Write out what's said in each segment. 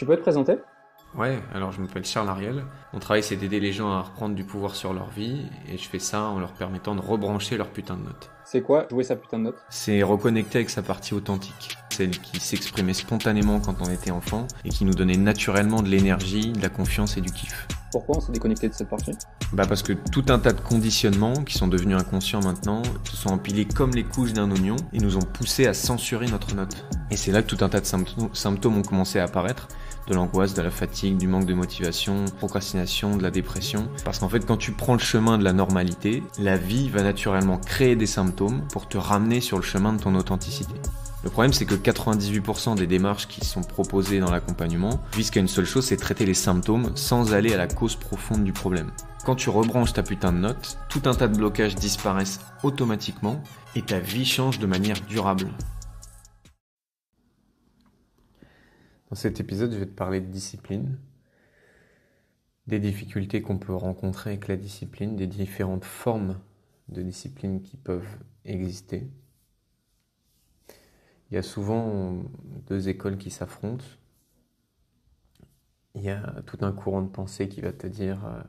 Tu peux te présenter Ouais, alors je m'appelle Charles Ariel. Mon travail c'est d'aider les gens à reprendre du pouvoir sur leur vie et je fais ça en leur permettant de rebrancher leur putain de note. C'est quoi jouer sa putain de note C'est reconnecter avec sa partie authentique, celle qui s'exprimait spontanément quand on était enfant et qui nous donnait naturellement de l'énergie, de la confiance et du kiff. Pourquoi on s'est déconnecté de cette partie Bah parce que tout un tas de conditionnements qui sont devenus inconscients maintenant se sont empilés comme les couches d'un oignon et nous ont poussé à censurer notre note. Et c'est là que tout un tas de symptômes ont commencé à apparaître de l'angoisse, de la fatigue, du manque de motivation, procrastination, de la dépression. Parce qu'en fait, quand tu prends le chemin de la normalité, la vie va naturellement créer des symptômes pour te ramener sur le chemin de ton authenticité. Le problème, c'est que 98% des démarches qui sont proposées dans l'accompagnement visent qu'à une seule chose, c'est traiter les symptômes sans aller à la cause profonde du problème. Quand tu rebranches ta putain de note, tout un tas de blocages disparaissent automatiquement et ta vie change de manière durable. Dans cet épisode, je vais te parler de discipline, des difficultés qu'on peut rencontrer avec la discipline, des différentes formes de discipline qui peuvent exister. Il y a souvent deux écoles qui s'affrontent. Il y a tout un courant de pensée qui va te dire, euh,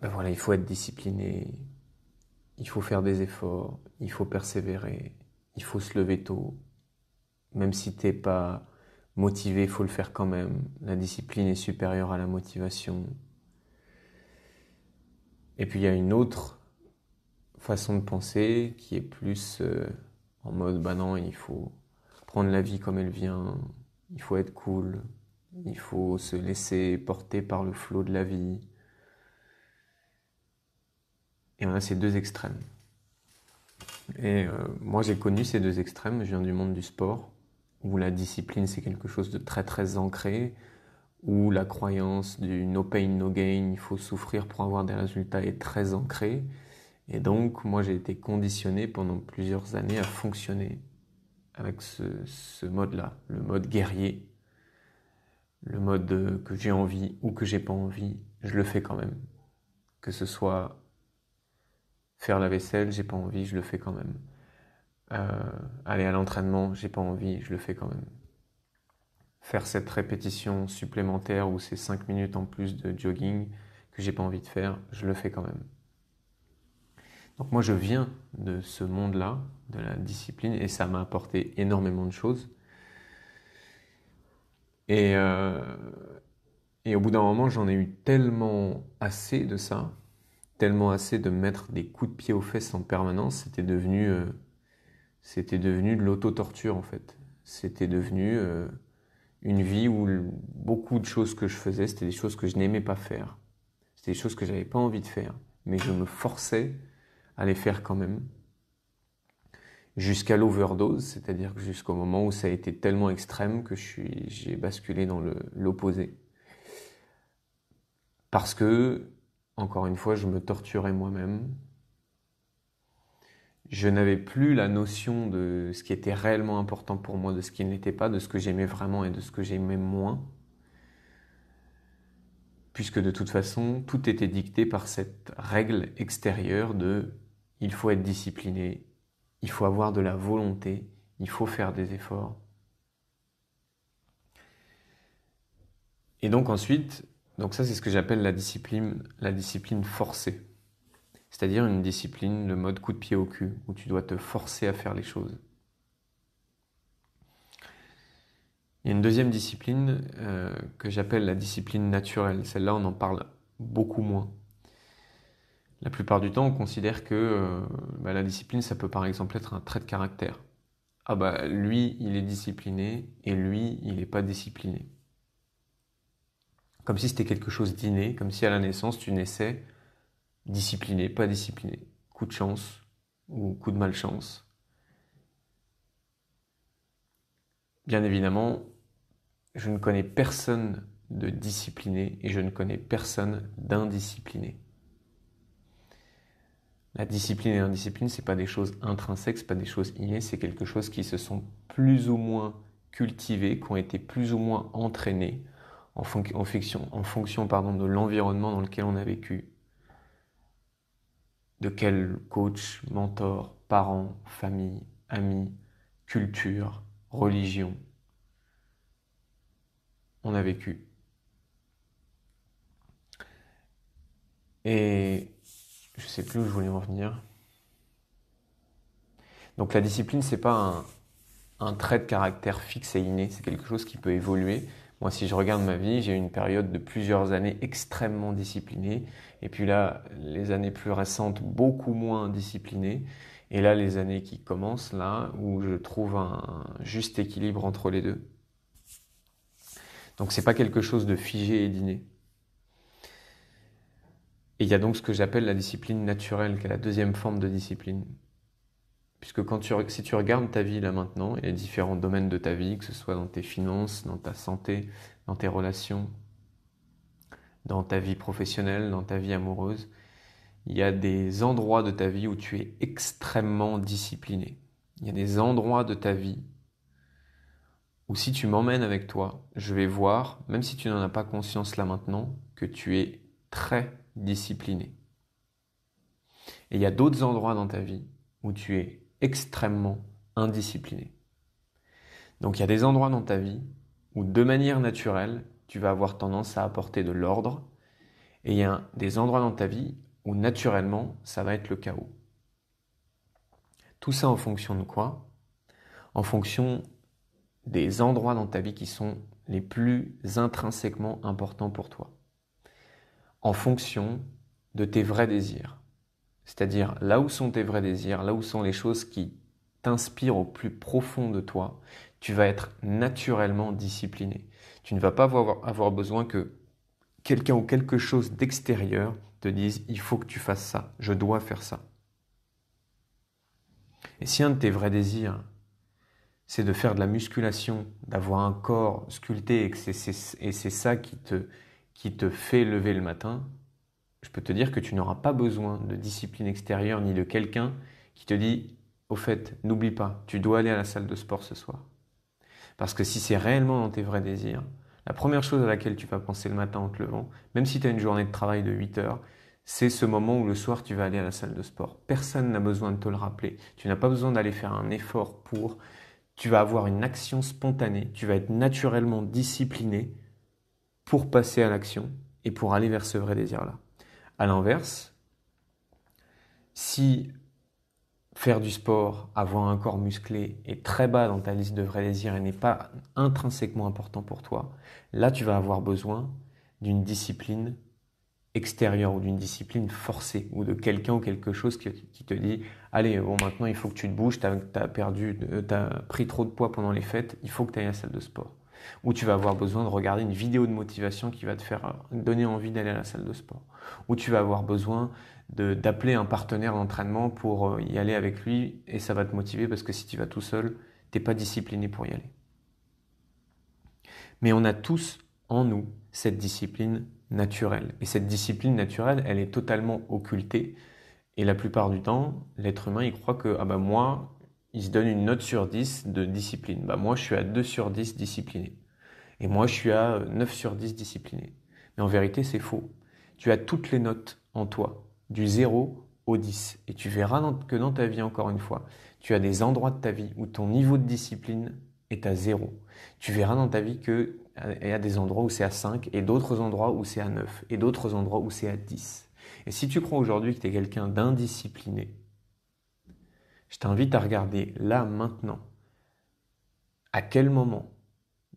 ben voilà, il faut être discipliné, il faut faire des efforts, il faut persévérer, il faut se lever tôt, même si tu t'es pas Motiver, il faut le faire quand même. La discipline est supérieure à la motivation. Et puis il y a une autre façon de penser qui est plus euh, en mode bah non, il faut prendre la vie comme elle vient, il faut être cool, il faut se laisser porter par le flot de la vie. Et on a ces deux extrêmes. Et euh, moi j'ai connu ces deux extrêmes, je viens du monde du sport où la discipline c'est quelque chose de très très ancré, où la croyance du no pain no gain, il faut souffrir pour avoir des résultats est très ancrée. Et donc moi j'ai été conditionné pendant plusieurs années à fonctionner avec ce, ce mode-là, le mode guerrier, le mode que j'ai envie ou que j'ai pas envie, je le fais quand même. Que ce soit faire la vaisselle, j'ai pas envie, je le fais quand même euh, aller à l'entraînement, j'ai pas envie, je le fais quand même. Faire cette répétition supplémentaire ou ces 5 minutes en plus de jogging que j'ai pas envie de faire, je le fais quand même. Donc moi je viens de ce monde-là, de la discipline, et ça m'a apporté énormément de choses. Et, euh, au bout d'un moment, j'en ai eu tellement assez de ça, tellement assez de mettre des coups de pied aux fesses en permanence, c'était devenu euh, c'était devenu de l'auto-torture en fait. C'était devenu euh, une vie où beaucoup de choses que je faisais, c'était des choses que je n'aimais pas faire. C'était des choses que j'avais pas envie de faire, mais je me forçais à les faire quand même. Jusqu'à l'overdose, c'est-à-dire jusqu'au moment où ça a été tellement extrême que j'ai basculé dans l'opposé. Parce que, encore une fois, je me torturais moi-même, je n'avais plus la notion de ce qui était réellement important pour moi, de ce qui n'était pas, de ce que j'aimais vraiment et de ce que j'aimais moins, puisque de toute façon, tout était dicté par cette règle extérieure de il faut être discipliné, il faut avoir de la volonté, il faut faire des efforts. Et donc ensuite, donc ça c'est ce que j'appelle la discipline, la discipline forcée c'est-à-dire une discipline, de mode coup de pied au cul, où tu dois te forcer à faire les choses. Il y a une deuxième discipline euh, que j'appelle la discipline naturelle. Celle-là, on en parle beaucoup moins. La plupart du temps, on considère que euh, bah, la discipline, ça peut par exemple être un trait de caractère. Ah bah lui, il est discipliné et lui, il n'est pas discipliné. Comme si c'était quelque chose d'inné, comme si à la naissance, tu naissais discipliné, pas discipliné, coup de chance ou coup de malchance. Bien évidemment, je ne connais personne de discipliné et je ne connais personne d'indiscipliné. La discipline et l'indiscipline, ce n'est pas des choses intrinsèques, ce pas des choses innées, c'est quelque chose qui se sont plus ou moins cultivés, qui ont été plus ou moins entraînés en, fonction de l'environnement dans lequel on a vécu, de quel coach, mentor, parent, famille, ami, culture, religion on a vécu. Et je ne sais plus où je voulais en venir. Donc la discipline, c'est pas un trait de caractère fixe et inné, c'est quelque chose qui peut évoluer moi, si je regarde ma vie, j'ai eu une période de plusieurs années extrêmement disciplinée. Et puis là, les années plus récentes, beaucoup moins disciplinées. Et là, les années qui commencent, là, où je trouve un juste équilibre entre les deux. Donc, c'est pas quelque chose de figé et dîné. Et il y a donc ce que j'appelle la discipline naturelle, qui est la deuxième forme de discipline. Puisque quand si tu regardes ta vie là maintenant et les différents domaines de ta vie, que ce soit dans tes finances, dans ta santé, dans tes relations, dans ta vie professionnelle, dans ta vie amoureuse, il y a des endroits de ta vie où tu es extrêmement discipliné. Il y a des endroits de ta vie où si tu m'emmènes avec toi, je vais voir, même si tu n'en as pas conscience là maintenant, que tu es très discipliné. Et il y a d'autres endroits dans ta vie où tu es extrêmement indiscipliné. Donc il y a des endroits dans ta vie où de manière naturelle, tu vas avoir tendance à apporter de l'ordre, et il y a des endroits dans ta vie où naturellement, ça va être le chaos. Tout ça en fonction de quoi En fonction des endroits dans ta vie qui sont les plus intrinsèquement importants pour toi. En fonction de tes vrais désirs, c'est-à-dire là où sont tes vrais désirs, là où sont les choses qui t'inspirent au plus profond de toi, tu vas être naturellement discipliné. Tu ne vas pas avoir, besoin que quelqu'un ou quelque chose d'extérieur te dise il faut que tu fasses ça, je dois faire ça. Et si un de tes vrais désirs, c'est de faire de la musculation, d'avoir un corps sculpté et c'est ça qui te fait lever le matin, je peux te dire que tu n'auras pas besoin de discipline extérieure ni de quelqu'un qui te dit au fait, n'oublie pas, tu dois aller à la salle de sport ce soir. Parce que si c'est réellement dans tes vrais désirs, la première chose à laquelle tu vas penser le matin en te levant, même si tu as une journée de travail de 8 heures, c'est ce moment où le soir tu vas aller à la salle de sport. Personne n'a besoin de te le rappeler. Tu n'as pas besoin d'aller faire un effort pour. Tu vas avoir une action spontanée. Tu vas être naturellement discipliné pour passer à l'action et pour aller vers ce vrai désir-là. À l'inverse, si faire du sport, avoir un corps musclé est très bas dans ta liste de vrais désirs et n'est pas intrinsèquement important pour toi, là tu vas avoir besoin d'une discipline extérieure ou d'une discipline forcée ou de quelqu'un ou quelque chose qui, te dit allez bon maintenant il faut que tu te bouges, tu as, perdu, euh, as pris trop de poids pendant les fêtes, il faut que tu ailles à la salle de sport ou tu vas avoir besoin de regarder une vidéo de motivation qui va te faire donner envie d'aller à la salle de sport, ou tu vas avoir besoin d'appeler un partenaire d'entraînement pour euh, y aller avec lui et ça va te motiver parce que si tu vas tout seul, tu n'es pas discipliné pour y aller. Mais on a tous en nous cette discipline naturelle. Et cette discipline naturelle, elle est totalement occultée. Et la plupart du temps, l'être humain, il croit que, ah bah, moi, il se donne une note sur 10 de discipline. Bah, moi, je suis à 2 sur 10 discipliné. Et moi, je suis à 9 euh, sur 10 discipliné. Mais en vérité, c'est faux. Tu as toutes les notes en toi, du 0 au 10. Et tu verras que dans ta vie, encore une fois, tu as des endroits de ta vie où ton niveau de discipline est à 0. Tu verras dans ta vie qu'il euh, y a des endroits où c'est à 5 et d'autres endroits où c'est à 9 et d'autres endroits où c'est à 10. Et si tu crois aujourd'hui que tu es quelqu'un d'indiscipliné, je t'invite à regarder là maintenant, à quel moment,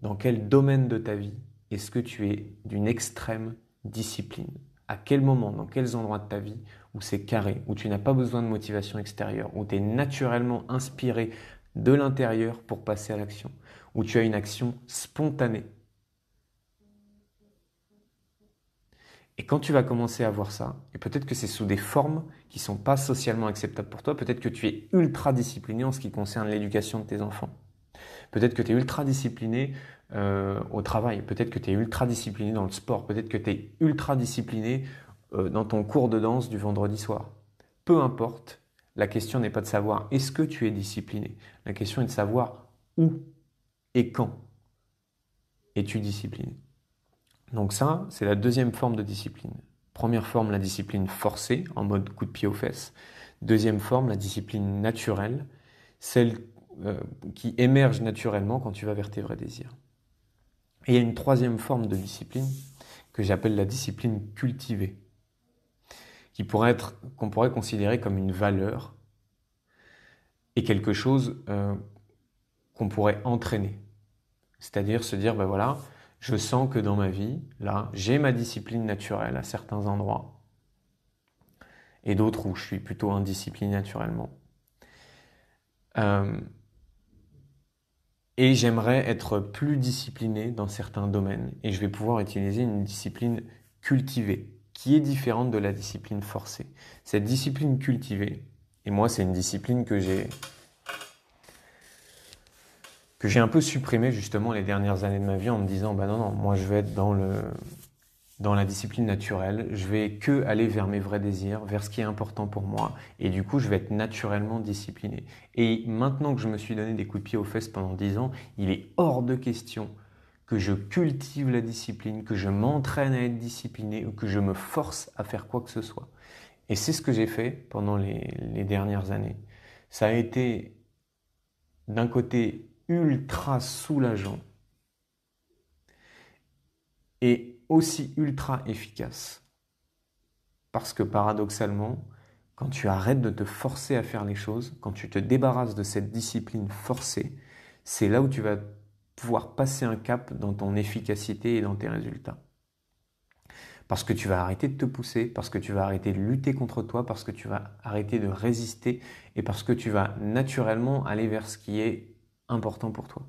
dans quel domaine de ta vie est-ce que tu es d'une extrême discipline À quel moment, dans quels endroits de ta vie où c'est carré, où tu n'as pas besoin de motivation extérieure, où tu es naturellement inspiré de l'intérieur pour passer à l'action, où tu as une action spontanée Et quand tu vas commencer à voir ça, et peut-être que c'est sous des formes qui ne sont pas socialement acceptables pour toi, peut-être que tu es ultra discipliné en ce qui concerne l'éducation de tes enfants. Peut-être que tu es ultra discipliné euh, au travail, peut-être que tu es ultra discipliné dans le sport, peut-être que tu es ultra discipliné euh, dans ton cours de danse du vendredi soir. Peu importe, la question n'est pas de savoir est-ce que tu es discipliné, la question est de savoir où et quand es-tu discipliné. Donc ça, c'est la deuxième forme de discipline. Première forme, la discipline forcée, en mode coup de pied aux fesses. Deuxième forme, la discipline naturelle, celle euh, qui émerge naturellement quand tu vas vers tes vrais désirs. Et il y a une troisième forme de discipline que j'appelle la discipline cultivée, qui pourrait être, qu'on pourrait considérer comme une valeur et quelque chose euh, qu'on pourrait entraîner. C'est-à-dire se dire, ben voilà, je sens que dans ma vie, là, j'ai ma discipline naturelle à certains endroits et d'autres où je suis plutôt indiscipliné naturellement. Euh, et j'aimerais être plus discipliné dans certains domaines et je vais pouvoir utiliser une discipline cultivée qui est différente de la discipline forcée. Cette discipline cultivée, et moi c'est une discipline que j'ai que j'ai un peu supprimé justement les dernières années de ma vie en me disant bah non non moi je vais être dans le dans la discipline naturelle, je vais que aller vers mes vrais désirs, vers ce qui est important pour moi, et du coup je vais être naturellement discipliné. Et maintenant que je me suis donné des coups de pied aux fesses pendant 10 ans, il est hors de question que je cultive la discipline, que je m'entraîne à être discipliné, ou que je me force à faire quoi que ce soit. Et c'est ce que j'ai fait pendant les, les dernières années. Ça a été d'un côté ultra soulageant et aussi ultra efficace. Parce que paradoxalement, quand tu arrêtes de te forcer à faire les choses, quand tu te débarrasses de cette discipline forcée, c'est là où tu vas pouvoir passer un cap dans ton efficacité et dans tes résultats. Parce que tu vas arrêter de te pousser, parce que tu vas arrêter de lutter contre toi, parce que tu vas arrêter de résister et parce que tu vas naturellement aller vers ce qui est important pour toi.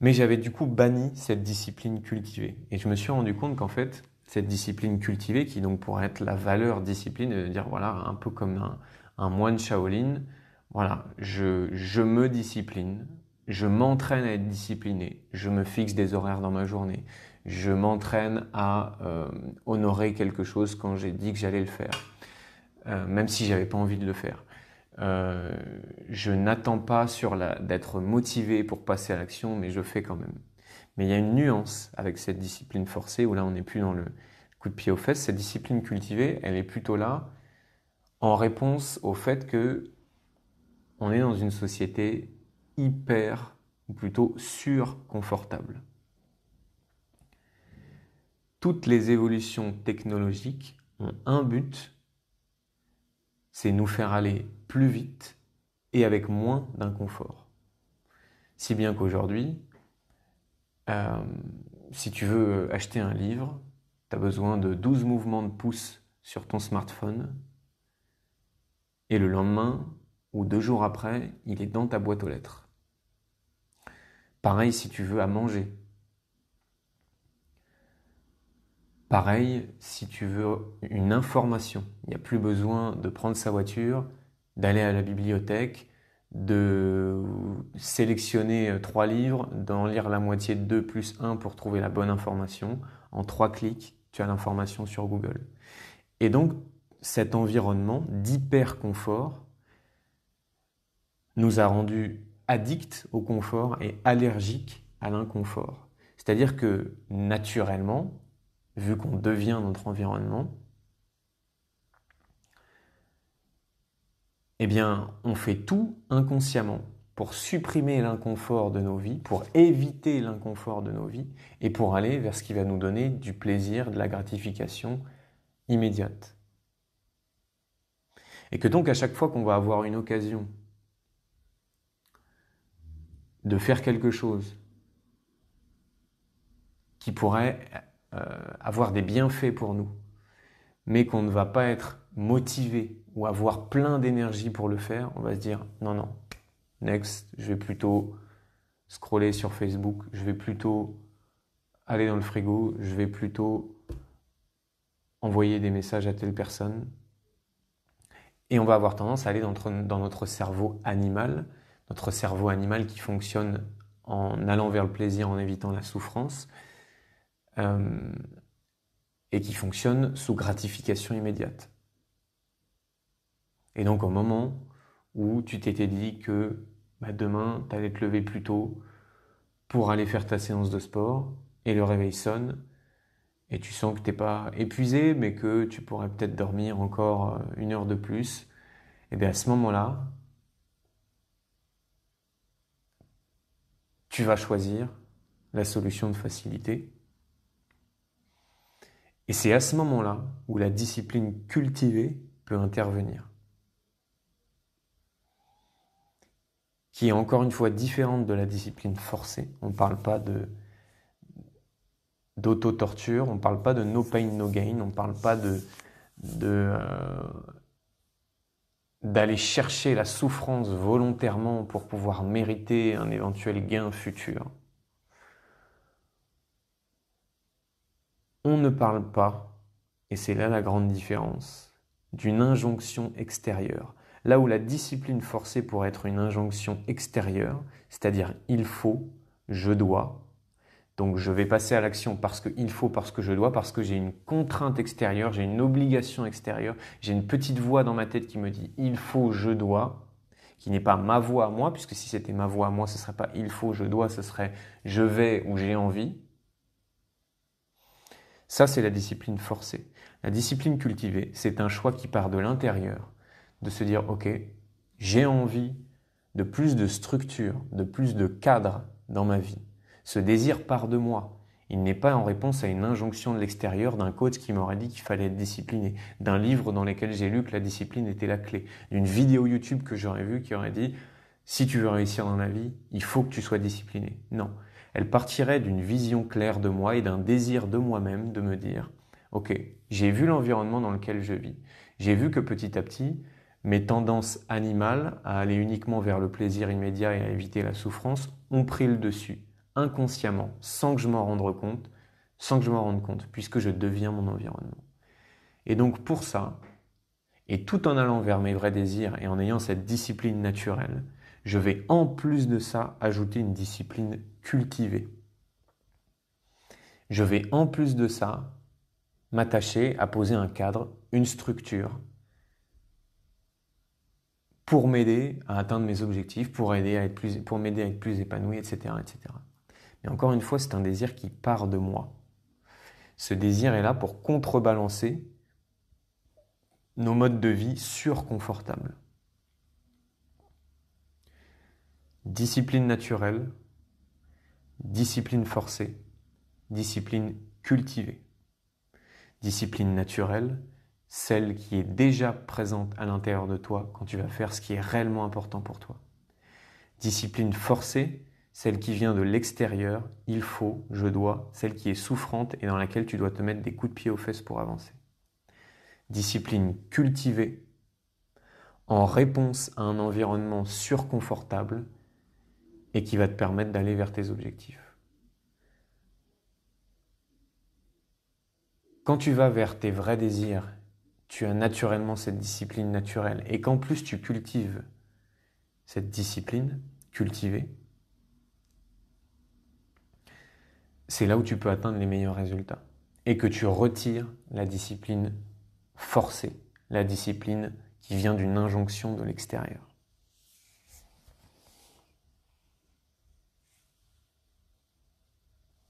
Mais j'avais du coup banni cette discipline cultivée. Et je me suis rendu compte qu'en fait, cette discipline cultivée, qui donc pourrait être la valeur discipline, de dire voilà, un peu comme un, moine Shaolin, voilà, je, me discipline, je m'entraîne à être discipliné, je me fixe des horaires dans ma journée, je m'entraîne à euh, honorer quelque chose quand j'ai dit que j'allais le faire, euh, même si j'avais pas envie de le faire. Euh, je n'attends pas sur la, d'être motivé pour passer à l'action, mais je fais quand même. Mais il y a une nuance avec cette discipline forcée où là on n'est plus dans le coup de pied aux fesses. Cette discipline cultivée, elle est plutôt là en réponse au fait que on est dans une société hyper ou plutôt surconfortable. Toutes les évolutions technologiques ont un but, c'est nous faire aller plus vite et avec moins d'inconfort. Si bien qu'aujourd'hui, euh, si tu veux acheter un livre, tu as besoin de 12 mouvements de pouce sur ton smartphone, et le lendemain, ou deux jours après, il est dans ta boîte aux lettres. Pareil si tu veux à manger. Pareil, si tu veux une information, il n'y a plus besoin de prendre sa voiture, d'aller à la bibliothèque, de sélectionner trois livres, d'en lire la moitié de deux plus un pour trouver la bonne information. En trois clics, tu as l'information sur Google. Et donc, cet environnement d'hyperconfort nous a rendus addicts au confort et allergiques à l'inconfort. C'est-à-dire que naturellement, vu qu'on devient notre environnement, eh bien, on fait tout inconsciemment pour supprimer l'inconfort de nos vies, pour éviter l'inconfort de nos vies et pour aller vers ce qui va nous donner du plaisir, de la gratification immédiate. Et que donc à chaque fois qu'on va avoir une occasion de faire quelque chose qui pourrait euh, avoir des bienfaits pour nous, mais qu'on ne va pas être motivé ou avoir plein d'énergie pour le faire, on va se dire non, non, next, je vais plutôt scroller sur Facebook, je vais plutôt aller dans le frigo, je vais plutôt envoyer des messages à telle personne. Et on va avoir tendance à aller dans notre, cerveau animal, notre cerveau animal qui fonctionne en allant vers le plaisir, en évitant la souffrance, euh, et qui fonctionne sous gratification immédiate. Et donc au moment où tu t'étais dit que bah, demain, tu allais te lever plus tôt pour aller faire ta séance de sport, et le réveil sonne, et tu sens que t'es pas épuisé, mais que tu pourrais peut-être dormir encore euh, une heure de plus, et eh bien à ce moment-là, tu vas choisir la solution de facilité et c'est à ce moment-là où la discipline cultivée peut intervenir. Qui est encore une fois différente de la discipline forcée. On ne parle pas de d'auto-torture, on ne parle pas de no pain, no gain, on ne parle pas euh, d'aller chercher la souffrance volontairement pour pouvoir mériter un éventuel gain futur. ne parle pas, et c'est là la grande différence, d'une injonction extérieure. Là où la discipline forcée pourrait être une injonction extérieure, c'est-à-dire il faut, je dois, donc je vais passer à l'action parce qu'il faut, parce que je dois, parce que j'ai une contrainte extérieure, j'ai une obligation extérieure, j'ai une petite voix dans ma tête qui me dit il faut, je dois, qui n'est pas ma voix à moi, puisque si c'était ma voix à moi, ce ne serait pas il faut, je dois, ce serait je vais ou j'ai envie. Ça, c'est la discipline forcée. La discipline cultivée, c'est un choix qui part de l'intérieur, de se dire, OK, j'ai envie de plus de structure, de plus de cadre dans ma vie. Ce désir part de moi. Il n'est pas en réponse à une injonction de l'extérieur d'un coach qui m'aurait dit qu'il fallait être discipliné, d'un livre dans lequel j'ai lu que la discipline était la clé, d'une vidéo YouTube que j'aurais vue qui aurait dit si tu veux réussir dans la vie, il faut que tu sois discipliné. Non, elle partirait d'une vision claire de moi et d'un désir de moi-même de me dire, OK, j'ai vu l'environnement dans lequel je vis. J'ai vu que petit à petit, mes tendances animales à aller uniquement vers le plaisir immédiat et à éviter la souffrance ont pris le dessus, inconsciemment, sans que je m'en rende compte, sans que je m'en rende compte, puisque je deviens mon environnement. Et donc pour ça, et tout en allant vers mes vrais désirs et en ayant cette discipline naturelle, je vais en plus de ça ajouter une discipline cultivée. Je vais en plus de ça m'attacher à poser un cadre, une structure pour m'aider à atteindre mes objectifs, pour, aider à être plus, m'aider à être plus épanoui, etc., etc. Mais encore une fois, c'est un désir qui part de moi. Ce désir est là pour contrebalancer nos modes de vie surconfortables. discipline naturelle, discipline forcée, discipline cultivée. Discipline naturelle, celle qui est déjà présente à l'intérieur de toi quand tu vas faire ce qui est réellement important pour toi. Discipline forcée, celle qui vient de l'extérieur, il faut, je dois, celle qui est souffrante et dans laquelle tu dois te mettre des coups de pied aux fesses pour avancer. Discipline cultivée, en réponse à un environnement surconfortable, et qui va te permettre d'aller vers tes objectifs. Quand tu vas vers tes vrais désirs, tu as naturellement cette discipline naturelle et qu'en plus tu cultives cette discipline cultivée, c'est là où tu peux atteindre les meilleurs résultats et que tu retires la discipline forcée, la discipline qui vient d'une injonction de l'extérieur.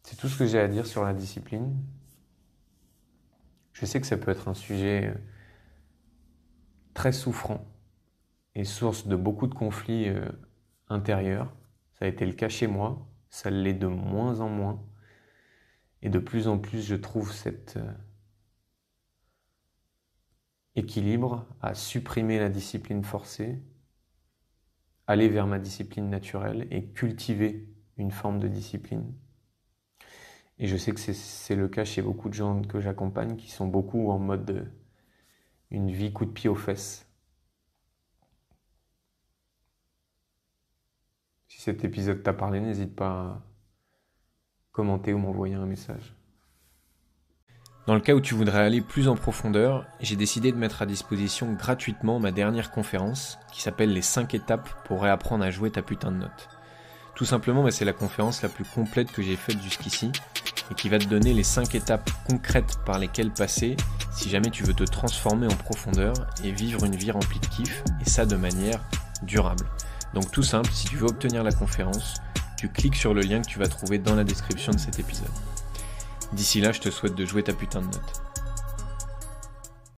C'est tout ce que j'ai à dire sur la discipline. Je sais que ça peut être un sujet euh, très souffrant et source de beaucoup de conflits euh, intérieurs. Ça a été le cas chez moi, ça l'est de moins en moins. Et de plus en plus, je trouve cet euh, équilibre à supprimer la discipline forcée, aller vers ma discipline naturelle et cultiver une forme de discipline et je sais que c'est le cas chez beaucoup de gens que j'accompagne qui sont beaucoup en mode une vie coup de pied aux fesses. Si cet épisode t'a parlé, n'hésite pas à commenter ou m'envoyer un message. Dans le cas où tu voudrais aller plus en profondeur, j'ai décidé de mettre à disposition gratuitement ma dernière conférence qui s'appelle les 5 étapes pour réapprendre à jouer ta putain de note. Tout simplement, bah, c'est la conférence la plus complète que j'ai faite jusqu'ici et qui va te donner les 5 étapes concrètes par lesquelles passer si jamais tu veux te transformer en profondeur et vivre une vie remplie de kiff, et ça de manière durable. Donc tout simple, si tu veux obtenir la conférence, tu cliques sur le lien que tu vas trouver dans la description de cet épisode. D'ici là, je te souhaite de jouer ta putain de note.